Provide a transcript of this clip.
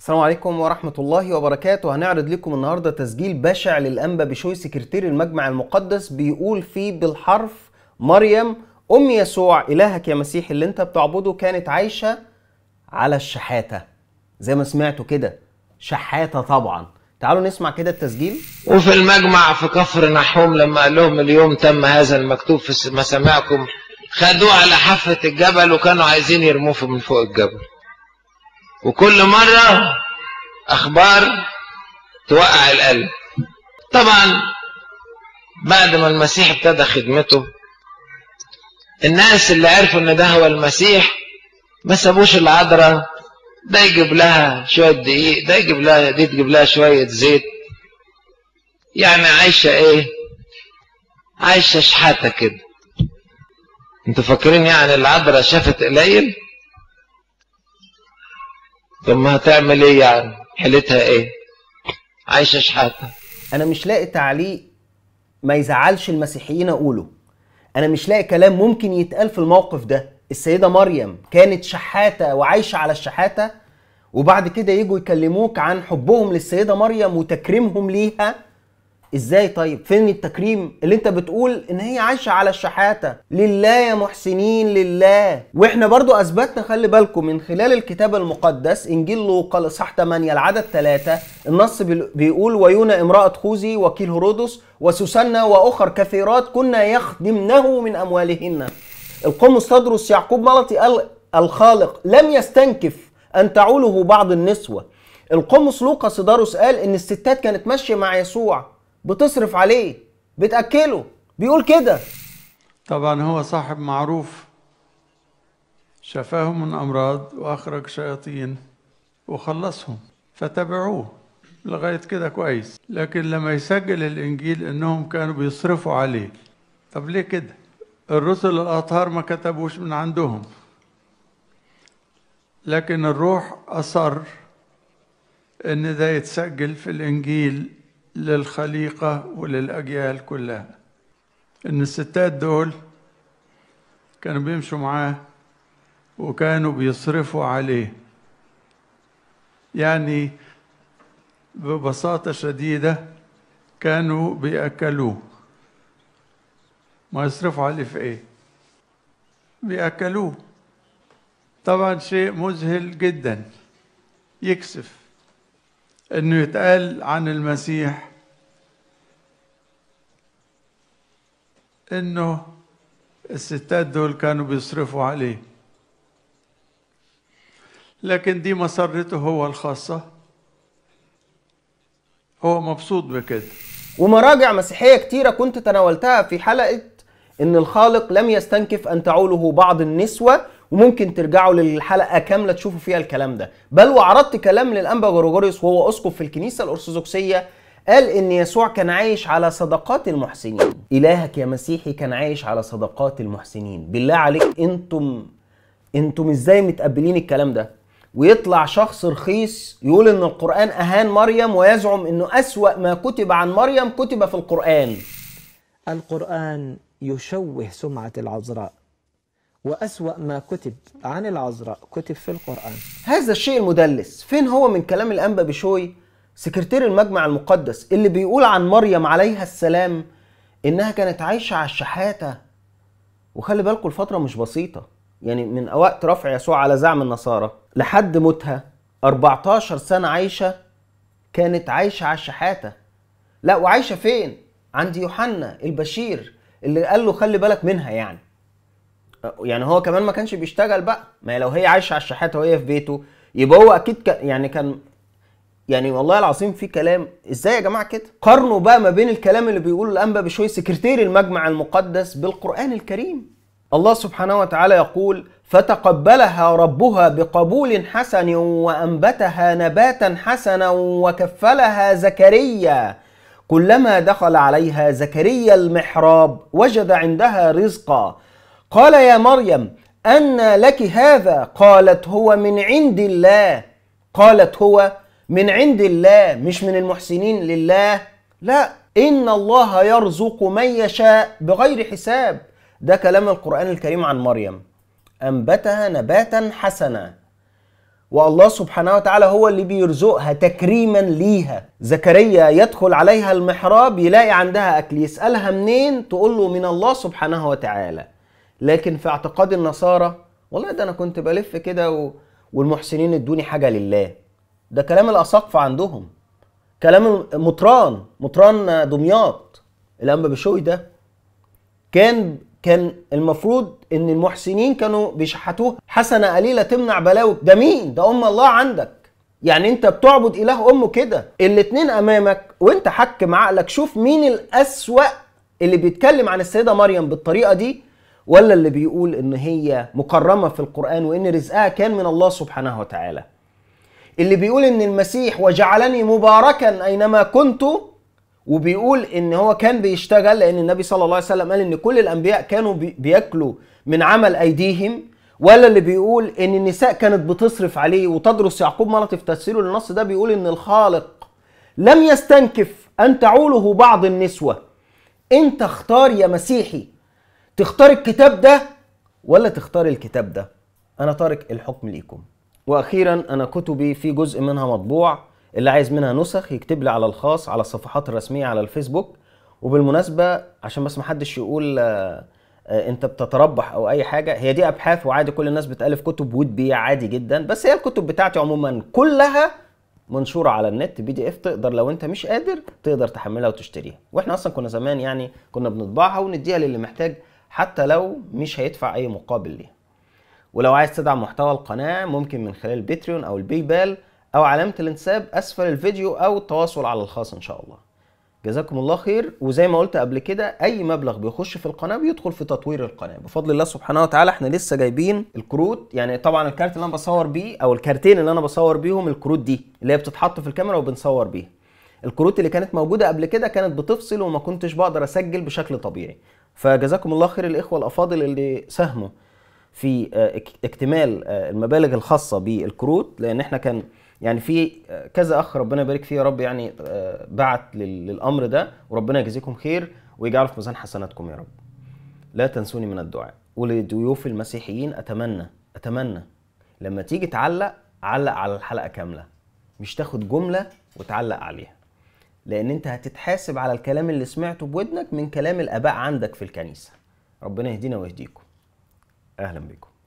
السلام عليكم ورحمة الله وبركاته هنعرض لكم النهاردة تسجيل بشع للأنبا بشوي سكرتير المجمع المقدس بيقول فيه بالحرف مريم أم يسوع إلهك يا مسيح اللي أنت بتعبده كانت عايشة على الشحاتة زي ما سمعتوا كده شحاتة طبعا تعالوا نسمع كده التسجيل وفي المجمع في كفر نحوم لما قال لهم اليوم تم هذا المكتوب في مسامعكم خدوه على حافة الجبل وكانوا عايزين يرموه من فوق الجبل وكل مرة أخبار توقع القلب طبعا بعد ما المسيح ابتدى خدمته الناس اللي عرفوا ان ده هو المسيح ما سابوش العذراء ده يجيب لها شوية دقيق ده يجيب لها دي تجيب لها شوية زيت يعني عايشة ايه عايشة شحاتة كده انتوا فاكرين يعني العذراء شافت قليل طب ما هتعمل ايه يعني حيلتها ايه عايشه شحاته انا مش لاقي تعليق ما يزعلش المسيحيين اقوله انا مش لاقي كلام ممكن يتقال في الموقف ده السيده مريم كانت شحاته وعايشه على الشحاته وبعد كده يجوا يكلموك عن حبهم للسيده مريم وتكريمهم ليها ازاي طيب فين التكريم اللي انت بتقول ان هي عايشه على الشحاته لله يا محسنين لله واحنا برضو اثبتنا خلي بالكم من خلال الكتاب المقدس انجيل لوقا الاصحاح 8 العدد 3 النص بيقول ويونا امراه خوزي وكيل هرودس وسوسنة واخر كثيرات كنا يخدمنه من اموالهن القمص تدرس يعقوب ملطي قال الخالق لم يستنكف ان تعوله بعض النسوه القمص لوقا سيدارس قال ان الستات كانت ماشيه مع يسوع بتصرف عليه بتاكله بيقول كده طبعا هو صاحب معروف شفاهم من امراض واخرج شياطين وخلصهم فتبعوه لغايه كده كويس لكن لما يسجل الانجيل انهم كانوا بيصرفوا عليه طب ليه كده الرسل الاطهار ما كتبوش من عندهم لكن الروح اصر ان ده يتسجل في الانجيل للخليقة وللأجيال كلها إن الستات دول كانوا بيمشوا معاه وكانوا بيصرفوا عليه يعني ببساطة شديدة كانوا بيأكلوه ما يصرفوا عليه في إيه بيأكلوه طبعا شيء مذهل جدا يكسف انه يتقال عن المسيح انه الستات دول كانوا بيصرفوا عليه لكن دي مسرته هو الخاصه هو مبسوط بكده ومراجع مسيحيه كتيره كنت تناولتها في حلقه ان الخالق لم يستنكف ان تعوله بعض النسوه وممكن ترجعوا للحلقه كامله تشوفوا فيها الكلام ده بل وعرضت كلام للانبا جرجوريوس وهو اسقف في الكنيسه الارثوذكسيه قال ان يسوع كان عايش على صدقات المحسنين الهك يا مسيحي كان عايش على صدقات المحسنين بالله عليك انتم انتم ازاي متقبلين الكلام ده ويطلع شخص رخيص يقول ان القران اهان مريم ويزعم انه اسوا ما كتب عن مريم كتب في القران القران يشوه سمعه العذراء وأسوأ ما كتب عن العذراء كتب في القرآن هذا الشيء المدلس فين هو من كلام الأنبا بشوي سكرتير المجمع المقدس اللي بيقول عن مريم عليها السلام إنها كانت عايشة على الشحاتة وخلي بالكم الفترة مش بسيطة يعني من وقت رفع يسوع على زعم النصارى لحد موتها 14 سنة عايشة كانت عايشة على الشحاتة لا وعايشة فين؟ عند يوحنا البشير اللي قال له خلي بالك منها يعني يعني هو كمان ما كانش بيشتغل بقى ما لو هي عايشه على الشحات وهي في بيته يبقى هو اكيد كان يعني كان يعني والله العظيم في كلام ازاي يا جماعه كده قارنوا بقى ما بين الكلام اللي بيقوله الانبا بشوي سكرتير المجمع المقدس بالقران الكريم الله سبحانه وتعالى يقول فتقبلها ربها بقبول حسن وانبتها نباتا حسنا وكفلها زكريا كلما دخل عليها زكريا المحراب وجد عندها رزقا قال يا مريم أن لك هذا قالت هو من عند الله قالت هو من عند الله مش من المحسنين لله لا إن الله يرزق من يشاء بغير حساب ده كلام القرآن الكريم عن مريم أنبتها نباتا حسنا والله سبحانه وتعالى هو اللي بيرزقها تكريما ليها زكريا يدخل عليها المحراب يلاقي عندها أكل يسألها منين تقول له من الله سبحانه وتعالى لكن في اعتقاد النصارى والله ده انا كنت بلف كده و... والمحسنين ادوني حاجه لله ده كلام الاساقفه عندهم كلام مطران مطران دمياط الانبا بشوي ده كان كان المفروض ان المحسنين كانوا بيشحتوه حسنه قليله تمنع بلاوي ده مين ده ام الله عندك يعني انت بتعبد اله امه كده الاتنين امامك وانت مع عقلك شوف مين الاسوأ اللي بيتكلم عن السيده مريم بالطريقه دي ولا اللي بيقول ان هي مكرمه في القران وان رزقها كان من الله سبحانه وتعالى اللي بيقول ان المسيح وجعلني مباركا اينما كنت وبيقول ان هو كان بيشتغل لان النبي صلى الله عليه وسلم قال ان كل الانبياء كانوا بياكلوا من عمل ايديهم ولا اللي بيقول ان النساء كانت بتصرف عليه وتدرس يعقوب مرة في تفسيره للنص ده بيقول ان الخالق لم يستنكف ان تعوله بعض النسوه انت اختار يا مسيحي تختار الكتاب ده ولا تختار الكتاب ده انا طارق الحكم ليكم واخيرا انا كتبي في جزء منها مطبوع اللي عايز منها نسخ يكتب لي على الخاص على الصفحات الرسميه على الفيسبوك وبالمناسبه عشان بس ما حدش يقول آه، آه، انت بتتربح او اي حاجه هي دي ابحاث وعادي كل الناس بتالف كتب وتبيع عادي جدا بس هي الكتب بتاعتي عموما كلها منشوره على النت بي دي اف تقدر لو انت مش قادر تقدر تحملها وتشتريها واحنا اصلا كنا زمان يعني كنا بنطبعها ونديها للي محتاج حتى لو مش هيدفع اي مقابل ليها ولو عايز تدعم محتوى القناه ممكن من خلال الباتريون او البي بال او علامه الانساب اسفل الفيديو او التواصل على الخاص ان شاء الله جزاكم الله خير وزي ما قلت قبل كده اي مبلغ بيخش في القناه بيدخل في تطوير القناه بفضل الله سبحانه وتعالى احنا لسه جايبين الكروت يعني طبعا الكارت اللي انا بصور بيه او الكارتين اللي انا بصور بيهم الكروت دي اللي هي بتتحط في الكاميرا وبنصور بيها الكروت اللي كانت موجوده قبل كده كانت بتفصل وما كنتش بقدر اسجل بشكل طبيعي فجزاكم الله خير الإخوة الأفاضل اللي ساهموا في آه، اكتمال آه، المبالغ الخاصة بالكروت لأن احنا كان يعني في آه، كذا أخ ربنا يبارك فيه يا رب يعني بعت للأمر ده وربنا يجزيكم خير ويجعله في ميزان حسناتكم يا رب لا تنسوني من الدعاء ولضيوف المسيحيين أتمنى أتمنى لما تيجي تعلق علق على الحلقة كاملة مش تاخد جملة وتعلق عليها لان انت هتتحاسب على الكلام اللي سمعته بودنك من كلام الاباء عندك في الكنيسه ربنا يهدينا ويهديكم اهلا بكم